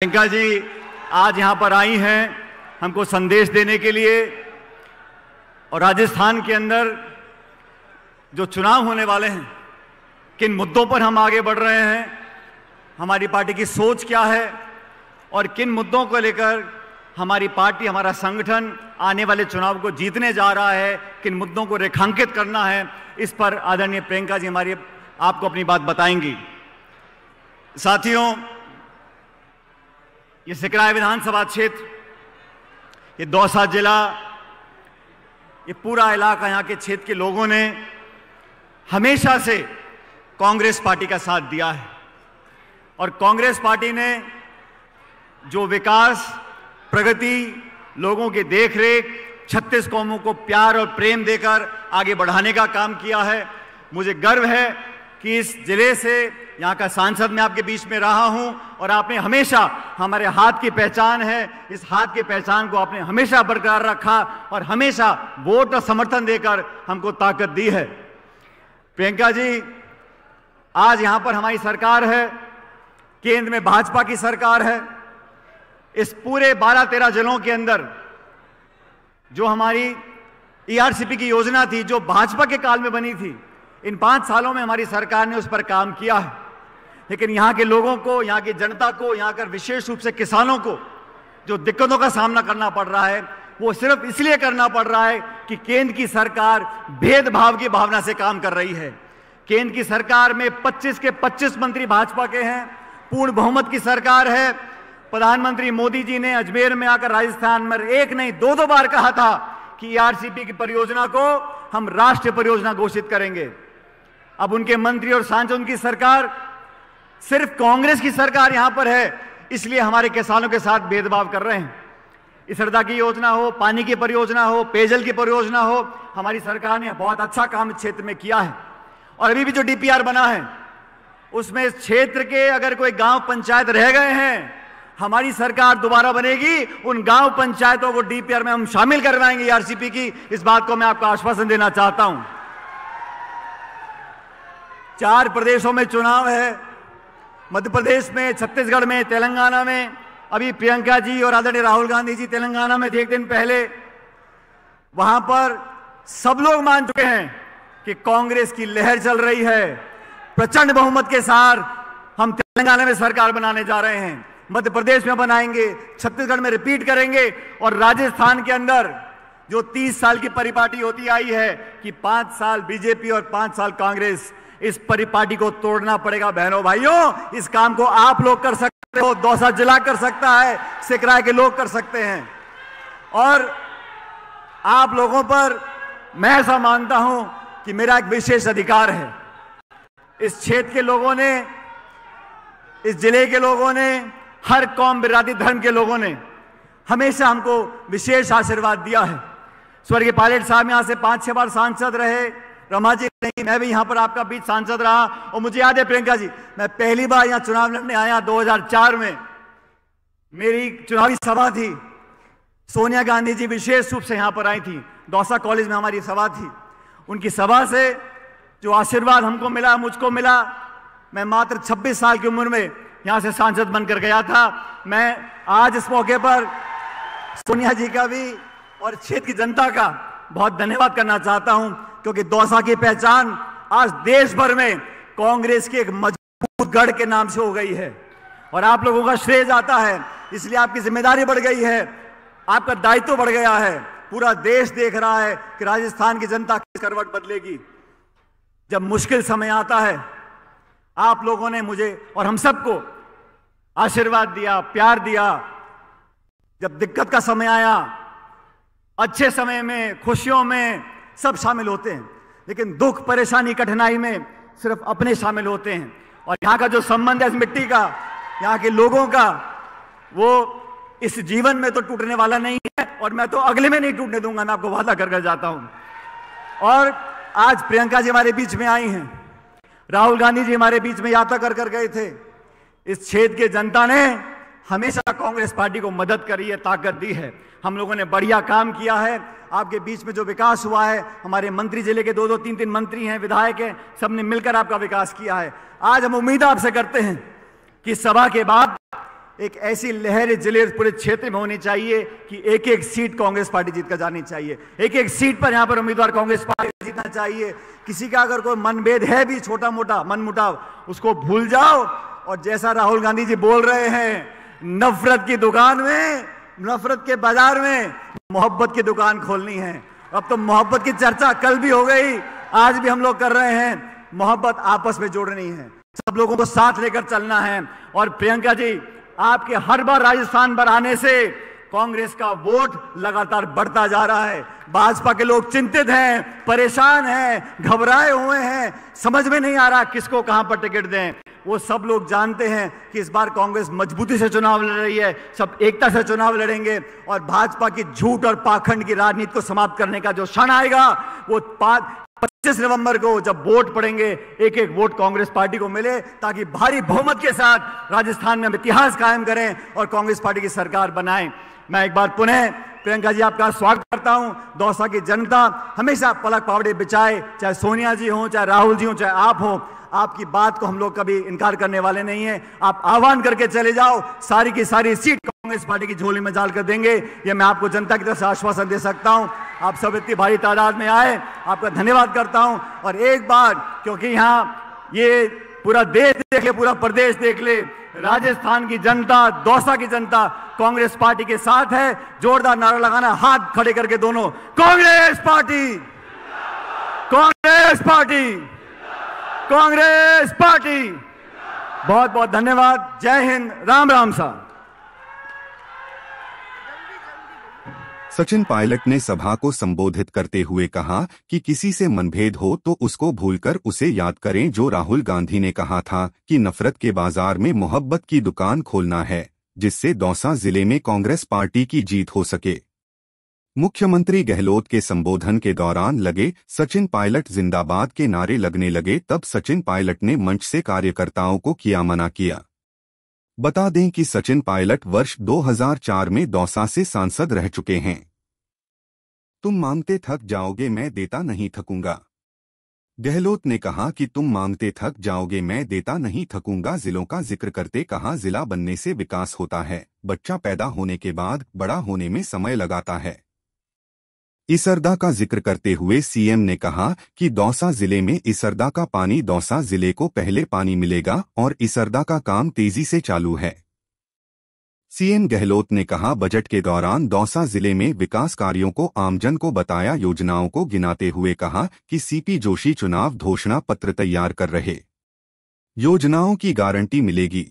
प्रियंका जी आज यहाँ पर आई हैं हमको संदेश देने के लिए और राजस्थान के अंदर जो चुनाव होने वाले हैं किन मुद्दों पर हम आगे बढ़ रहे हैं हमारी पार्टी की सोच क्या है और किन मुद्दों को लेकर हमारी पार्टी हमारा संगठन आने वाले चुनाव को जीतने जा रहा है किन मुद्दों को रेखांकित करना है इस पर आदरणीय प्रियंका जी हमारी आपको अपनी बात बताएंगी साथियों ये सिकराय विधानसभा क्षेत्र ये दौसा जिला ये पूरा इलाका यहाँ के क्षेत्र के लोगों ने हमेशा से कांग्रेस पार्टी का साथ दिया है और कांग्रेस पार्टी ने जो विकास प्रगति लोगों की देखरेख छत्तीस कौमों को प्यार और प्रेम देकर आगे बढ़ाने का काम किया है मुझे गर्व है कि इस जिले से यहाँ का सांसद मैं आपके बीच में रहा हूं और आपने हमेशा हमारे हाथ की पहचान है इस हाथ की पहचान को आपने हमेशा बरकरार रखा और हमेशा वोट और समर्थन देकर हमको ताकत दी है प्रियंका जी आज यहाँ पर हमारी सरकार है केंद्र में भाजपा की सरकार है इस पूरे बारह तेरह जिलों के अंदर जो हमारी ईआरसीपी e की योजना थी जो भाजपा के काल में बनी थी इन पांच सालों में हमारी सरकार ने उस पर काम किया है लेकिन यहाँ के लोगों को यहाँ की जनता को यहाँ कर विशेष रूप से किसानों को जो दिक्कतों का सामना करना पड़ रहा है वो सिर्फ इसलिए करना पड़ रहा है कि केंद्र की सरकार भेदभाव की भावना से काम कर रही है केंद्र की सरकार में 25 के 25 मंत्री भाजपा के हैं पूर्ण बहुमत की सरकार है प्रधानमंत्री मोदी जी ने अजमेर में आकर राजस्थान में एक नहीं दो दो बार कहा था कि आरसीपी e की परियोजना को हम राष्ट्रीय परियोजना घोषित करेंगे अब उनके मंत्री और सांसद उनकी सरकार सिर्फ कांग्रेस की सरकार यहां पर है इसलिए हमारे किसानों के साथ भेदभाव कर रहे हैं इसरदा की योजना हो पानी की परियोजना हो पेयजल की परियोजना हो हमारी सरकार ने बहुत अच्छा काम इस क्षेत्र में किया है और अभी भी जो डीपीआर बना है उसमें इस क्षेत्र के अगर कोई गांव पंचायत रह गए हैं हमारी सरकार दोबारा बनेगी उन गांव पंचायतों को डीपीआर में हम शामिल करवाएंगे आरसीपी की इस बात को मैं आपको आश्वासन देना चाहता हूं चार प्रदेशों में चुनाव है मध्य प्रदेश में छत्तीसगढ़ में तेलंगाना में अभी प्रियंका जी और आदरणीय राहुल गांधी जी तेलंगाना में थे एक दिन पहले वहां पर सब लोग मान चुके हैं कि कांग्रेस की लहर चल रही है प्रचंड बहुमत के साथ हम तेलंगाना में सरकार बनाने जा रहे हैं मध्य प्रदेश में बनाएंगे छत्तीसगढ़ में रिपीट करेंगे और राजस्थान के अंदर जो 30 साल की परिपाटी होती आई है कि पांच साल बीजेपी और पांच साल कांग्रेस इस परिपाटी को तोड़ना पड़ेगा बहनों भाइयों इस काम को आप लोग कर सकते हो दौसा जिला कर सकता है सिकराय के लोग कर सकते हैं और आप लोगों पर मैं ऐसा मानता हूं कि मेरा एक विशेष अधिकार है इस क्षेत्र के लोगों ने इस जिले के लोगों ने हर कौम बिरादरी धर्म के लोगों ने हमेशा हमको विशेष आशीर्वाद दिया है स्वर्गीय पायलट साहब यहां से पांच छह बार सांसद रहे रमा जी नहीं मैं भी यहाँ पर आपका बीच सांसद रहा और मुझे याद है प्रियंका जी मैं पहली बार यहाँ चुनाव लड़ने आया 2004 में मेरी चुनावी सभा थी सोनिया गांधी जी विशेष रूप से यहाँ पर आई थी दौसा कॉलेज में हमारी सभा थी उनकी सभा से जो आशीर्वाद हमको मिला मुझको मिला मैं मात्र छब्बीस साल की उम्र में यहाँ से सांसद बनकर गया था मैं आज इस मौके पर सोनिया जी का भी और क्षेत्र की जनता का बहुत धन्यवाद करना चाहता हूँ क्योंकि दौसा की पहचान आज देश भर में कांग्रेस के एक मजबूत गढ़ के नाम से हो गई है और आप लोगों का श्रेय जाता है इसलिए आपकी जिम्मेदारी बढ़ गई है आपका दायित्व बढ़ गया है पूरा देश देख रहा है कि राजस्थान की जनता किस करवट बदलेगी जब मुश्किल समय आता है आप लोगों ने मुझे और हम सबको आशीर्वाद दिया प्यार दिया जब दिक्कत का समय आया अच्छे समय में खुशियों में सब शामिल होते हैं लेकिन दुख परेशानी कठिनाई में सिर्फ अपने शामिल होते हैं और यहाँ का जो संबंध है इस मिट्टी का यहाँ के लोगों का वो इस जीवन में तो टूटने वाला नहीं है और मैं तो अगले में नहीं टूटने दूंगा मैं आपको वादा कर कर जाता हूँ और आज प्रियंका जी हमारे बीच में आई हैं राहुल गांधी जी हमारे बीच में यात्रा कर कर गए थे इस क्षेत्र के जनता ने हमेशा कांग्रेस पार्टी को मदद करी है ताकत दी है हम लोगों ने बढ़िया काम किया है आपके बीच में जो विकास हुआ है हमारे मंत्री जिले के दो दो तीन तीन मंत्री हैं विधायक हैं सब ने मिलकर आपका विकास किया है आज हम उम्मीद आपसे करते हैं कि सभा के बाद एक ऐसी लहर जिले पूरे क्षेत्र में होनी चाहिए कि एक एक सीट कांग्रेस पार्टी जीतकर जानी चाहिए एक एक सीट पर यहाँ पर उम्मीदवार कांग्रेस पार्टी जीतना चाहिए किसी का अगर कोई मनभेद है भी छोटा मोटा मनमुटाव उसको भूल जाओ और जैसा राहुल गांधी जी बोल रहे हैं नफरत की दुकान में नफरत के बाजार में मोहब्बत की दुकान खोलनी है अब तो मोहब्बत की चर्चा कल भी हो गई आज भी हम लोग कर रहे हैं मोहब्बत आपस में जोड़नी है सब लोगों को साथ लेकर चलना है और प्रियंका जी आपके हर बार राजस्थान पर आने से कांग्रेस का वोट लगातार बढ़ता जा रहा है भाजपा के लोग चिंतित हैं परेशान हैं घबराए हुए हैं समझ में नहीं आ रहा किसको कहां पर टिकट दें वो सब लोग जानते हैं कि इस बार कांग्रेस मजबूती से चुनाव लड़ रही है सब एकता से चुनाव लड़ेंगे और भाजपा की झूठ और पाखंड की राजनीति को समाप्त करने का जो क्षण आएगा वो पच्चीस नवंबर को जब वोट पड़ेंगे एक एक वोट कांग्रेस पार्टी को मिले ताकि भारी बहुमत के साथ राजस्थान में हम इतिहास कायम करें और कांग्रेस पार्टी की सरकार बनाए मैं एक बार पुनः प्रियंका जी आपका स्वागत करता हूं दौसा की जनता हमेशा पलक पावड़े बिछाए चाहे सोनिया जी हो चाहे राहुल जी हों चाहे आप हो आपकी बात को हम लोग कभी इनकार करने वाले नहीं है आप आह्वान करके चले जाओ सारी की सारी सीट कांग्रेस पार्टी की झोली में डाल कर देंगे ये मैं आपको जनता की तरफ से आश्वासन दे सकता हूँ आप सब इतनी भारी तादाद में आए आपका धन्यवाद करता हूँ और एक बार क्योंकि यहाँ ये पूरा देश देख ले पूरा प्रदेश देख ले राजस्थान की जनता दौसा की जनता कांग्रेस पार्टी के साथ है जोरदार नारा लगाना हाथ खड़े करके दोनों Congress party Congress party Congress party बहुत बहुत धन्यवाद जय हिंद राम राम साहब सचिन पायलट ने सभा को संबोधित करते हुए कहा कि किसी से मनभेद हो तो उसको भूलकर उसे याद करें जो राहुल गांधी ने कहा था कि नफरत के बाजार में मोहब्बत की दुकान खोलना है जिससे दौसा जिले में कांग्रेस पार्टी की जीत हो सके मुख्यमंत्री गहलोत के संबोधन के दौरान लगे सचिन पायलट जिंदाबाद के नारे लगने लगे तब सचिन पायलट ने मंच से कार्यकर्ताओं को किया मना किया बता दें कि सचिन पायलट वर्ष 2004 में दौसा से सांसद रह चुके हैं तुम मांगते थक जाओगे मैं देता नहीं थकूंगा गहलोत ने कहा कि तुम मांगते थक जाओगे मैं देता नहीं थकूंगा जिलों का जिक्र करते कहा जिला बनने से विकास होता है बच्चा पैदा होने के बाद बड़ा होने में समय लगाता है इसरदा का जिक्र करते हुए सीएम ने कहा कि दौसा जिले में इसरदा का पानी दौसा जिले को पहले पानी मिलेगा और इसरदा का काम तेजी से चालू है सीएम गहलोत ने कहा बजट के दौरान दौसा जिले में विकास कार्यों को आमजन को बताया योजनाओं को गिनाते हुए कहा कि सीपी जोशी चुनाव घोषणा पत्र तैयार कर रहे योजनाओं की गारंटी मिलेगी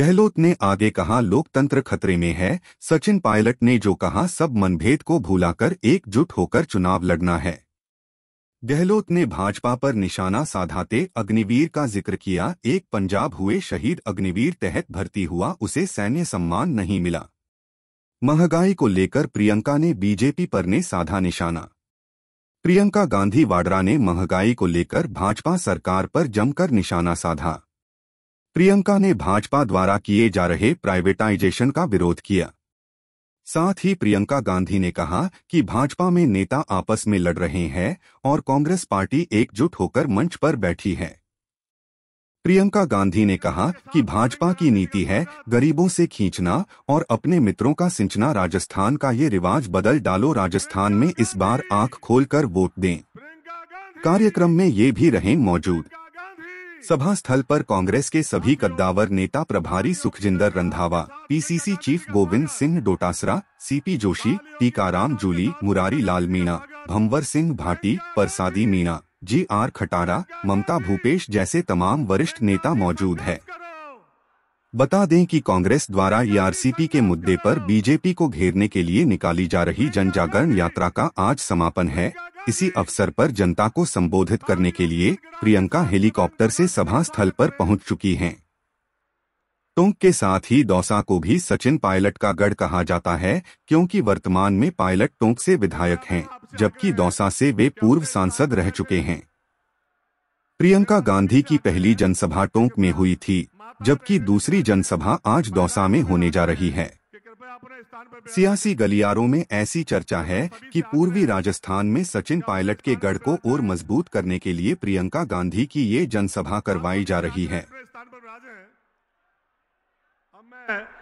गहलोत ने आगे कहा लोकतंत्र खतरे में है सचिन पायलट ने जो कहा सब मनभेद को भुलाकर एकजुट होकर चुनाव लड़ना है गहलोत ने भाजपा पर निशाना साधाते अग्निवीर का जिक्र किया एक पंजाब हुए शहीद अग्निवीर तहत भर्ती हुआ उसे सैन्य सम्मान नहीं मिला महंगाई को लेकर प्रियंका ने बीजेपी पर ने साधा निशाना प्रियंका गांधी वाड्रा ने महंगाई को लेकर भाजपा सरकार पर जमकर निशाना साधा प्रियंका ने भाजपा द्वारा किए जा रहे प्राइवेटाइजेशन का विरोध किया साथ ही प्रियंका गांधी ने कहा कि भाजपा में नेता आपस में लड़ रहे हैं और कांग्रेस पार्टी एकजुट होकर मंच पर बैठी है प्रियंका गांधी ने कहा कि भाजपा की नीति है गरीबों से खींचना और अपने मित्रों का सिंचना राजस्थान का ये रिवाज बदल डालो राजस्थान में इस बार आंख खोलकर वोट दें कार्यक्रम में ये भी रहें मौजूद सभा स्थल पर कांग्रेस के सभी कद्दावर नेता प्रभारी Sukhjinder Randhawa PCC chief Govind Singh Dotasra C P Joshi Tikaram Jully Murari Lal Meena Bhanwar Singh Bhati Prasadi Meena G R खटारा ममता भूपेश जैसे तमाम वरिष्ठ नेता मौजूद है बता दें कि कांग्रेस द्वारा ईआरसीपी e के मुद्दे पर बीजेपी को घेरने के लिए निकाली जा रही जन जागरण यात्रा का आज समापन है इसी अवसर पर जनता को संबोधित करने के लिए प्रियंका हेलीकॉप्टर से सभा स्थल पर पहुंच चुकी हैं। टोंक के साथ ही दौसा को भी सचिन पायलट का गढ़ कहा जाता है क्योंकि वर्तमान में पायलट टोंक से विधायक हैं, जबकि दौसा से वे पूर्व सांसद रह चुके हैं प्रियंका गांधी की पहली जनसभा टोंक में हुई थी जबकि दूसरी जनसभा आज दौसा में होने जा रही है सियासी गलियारों में ऐसी चर्चा है कि पूर्वी राजस्थान में सचिन पायलट के गढ़ को और मजबूत करने के लिए प्रियंका गांधी की ये जनसभा करवाई जा रही है